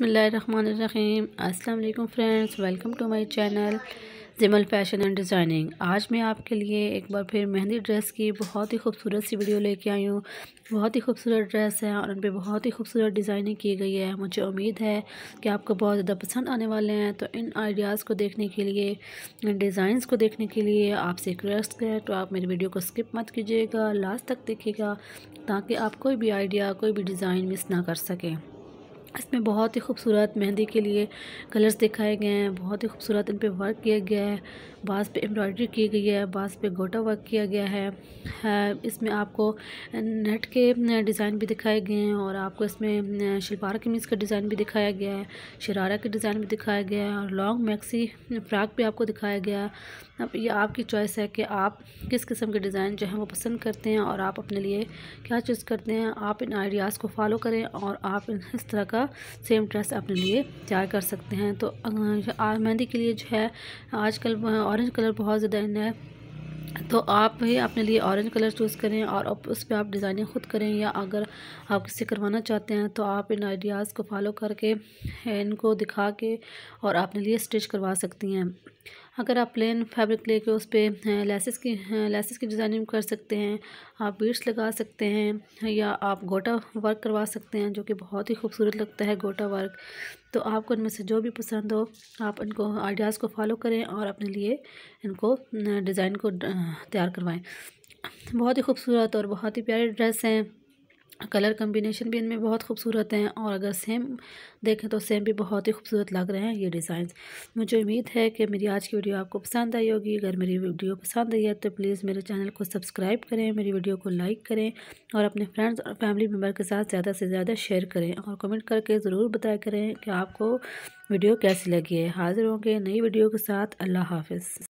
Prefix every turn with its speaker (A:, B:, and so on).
A: बसमीम अस्सलाम friends welcome to my channel जिमल फैशन एंड डिज़ाइनिंग आज मैं आपके लिए एक बार फिर मेहंदी ड्रेस की बहुत ही खूबसूरत सी वीडियो लेके आई हूँ बहुत ही खूबसूरत ड्रेस है और उन पर बहुत ही खूबसूरत डिज़ाइनिंग की गई है मुझे उम्मीद है कि आपको बहुत ज़्यादा पसंद आने वाले हैं तो इन आइडियाज़ को देखने के लिए इन डिज़ाइंस को देखने के लिए आपसे रिक्वेस्ट करें तो आप मेरी वीडियो को स्किप मत कीजिएगा लास्ट तक देखिएगा ताकि आप कोई भी आइडिया कोई भी डिज़ाइन मिस ना कर सकें इसमें बहुत ही खूबसूरत मेहंदी के लिए कलर्स दिखाए गए हैं बहुत ही खूबसूरत इन पर वर्क किया गया है बास पे एम्ब्रॉयडरी की गई है बास पे गोटा वर्क किया गया है, इसमें आपको नेट के डिज़ाइन भी दिखाए गए हैं और आपको इसमें शलवार कमीज़ का डिज़ाइन भी दिखाया गया है शरारा के डिज़ाइन भी दिखाया गया है और लॉन्ग मैक्सी फ्राक भी आपको दिखाया गया है अब ये आपकी चॉइस है कि आप किस किस्म के डिज़ाइन जो है वो पसंद करते हैं और आप अपने लिए क्या चूज़ करते हैं आप इन आइडियाज़ को फॉलो करें और आप इस तरह का सेम ड्रेस अपने लिए तैयार कर सकते हैं तो मेहंदी के लिए जो है आजकल ऑरेंज कलर बहुत ज़्यादा इन है तो आप ही अपने लिए ऑरेंज कलर चूज़ करें और अब उस पर आप डिज़ाइनिंग ख़ुद करें या अगर आप किसी करवाना चाहते हैं तो आप इन आइडियाज़ को फॉलो करके इनको दिखा के और अपने लिए स्टिच करवा सकती हैं अगर आप प्लेन फैब्रिक लेके उस पर लेसेस की लेसेस की डिज़ाइनिंग कर सकते हैं आप बीड्स लगा सकते हैं या आप गोटा वर्क करवा सकते हैं जो कि बहुत ही खूबसूरत लगता है गोटा वर्क तो आपको इनमें से जो भी पसंद हो आप इनको आइडियाज़ को फॉलो करें और अपने लिए इनको डिज़ाइन को हाँ, तैयार करवाएं बहुत ही खूबसूरत और बहुत ही प्यारे ड्रेस हैं कलर कम्बिनेशन भी इनमें बहुत खूबसूरत हैं और अगर सेम देखें तो सेम भी बहुत ही खूबसूरत लग रहे हैं ये डिज़ाइन मुझे उम्मीद है कि मेरी आज की वीडियो आपको पसंद आई होगी अगर मेरी वीडियो पसंद आई है तो प्लीज़ मेरे चैनल को सब्सक्राइब करें मेरी वीडियो को लाइक करें और अपने फ्रेंड्स और फैमिली मेम्बर के साथ ज़्यादा से ज़्यादा शेयर करें और कमेंट करके ज़रूर बताया करें कि आपको वीडियो कैसी लगी है हाजिर होंगे नई वीडियो के साथ अल्लाह हाफ